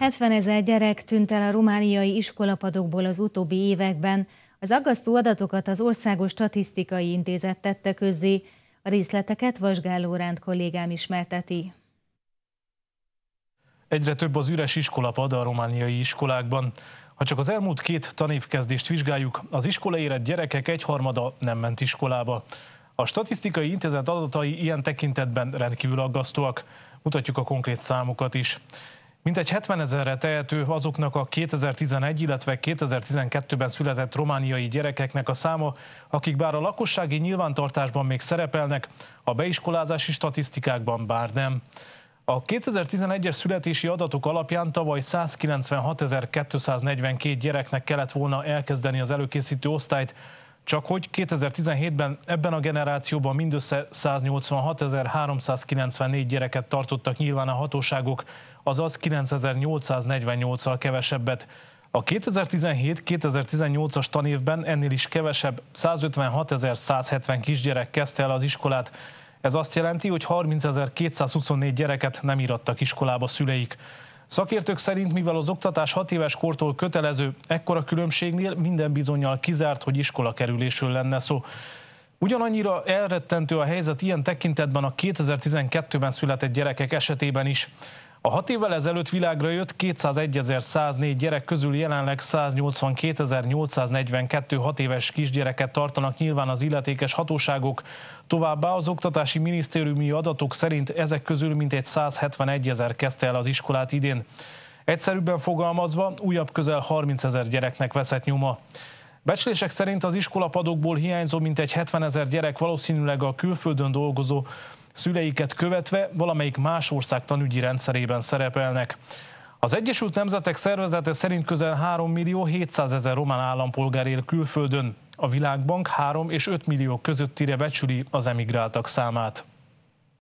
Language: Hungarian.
70 ezer gyerek tűnt el a romániai iskolapadokból az utóbbi években. Az aggasztó adatokat az Országos Statisztikai Intézet tette közzé, a részleteket Vasgáló Lóránt kollégám ismerteti. Egyre több az üres iskolapad a romániai iskolákban. Ha csak az elmúlt két tanévkezdést vizsgáljuk, az iskola érett gyerekek egyharmada nem ment iskolába. A statisztikai intézet adatai ilyen tekintetben rendkívül aggasztóak, mutatjuk a konkrét számokat is. Mintegy 70 ezerre tehető azoknak a 2011, illetve 2012-ben született romániai gyerekeknek a száma, akik bár a lakossági nyilvántartásban még szerepelnek, a beiskolázási statisztikákban bár nem. A 2011-es születési adatok alapján tavaly 196.242 gyereknek kellett volna elkezdeni az előkészítő osztályt, csak hogy 2017-ben ebben a generációban mindössze 186.394 gyereket tartottak nyilván a hatóságok, azaz 9.848-al kevesebbet. A 2017-2018-as tanévben ennél is kevesebb 156.170 kisgyerek kezdte el az iskolát. Ez azt jelenti, hogy 30.224 gyereket nem irattak iskolába szüleik. Szakértők szerint, mivel az oktatás 6 éves kortól kötelező, ekkora különbségnél minden bizonyal kizárt, hogy iskola kerülésről lenne szó. Ugyanannyira elrettentő a helyzet ilyen tekintetben a 2012-ben született gyerekek esetében is. A hat évvel ezelőtt világra jött 201.104 gyerek közül jelenleg 182.842 hat éves kisgyereket tartanak nyilván az illetékes hatóságok. Továbbá az Oktatási Minisztériumi adatok szerint ezek közül mintegy 171.000 kezdte el az iskolát idén. Egyszerűbben fogalmazva, újabb közel 30 ezer gyereknek veszett nyoma. Becslések szerint az iskolapadokból hiányzó mintegy 70 ezer gyerek valószínűleg a külföldön dolgozó, szüleiket követve valamelyik más ország tanügyi rendszerében szerepelnek. Az Egyesült Nemzetek Szervezete szerint közel 3 millió 700 ezer román állampolgár él külföldön. A Világbank 3 és 5 millió közöttire becsüli az emigráltak számát.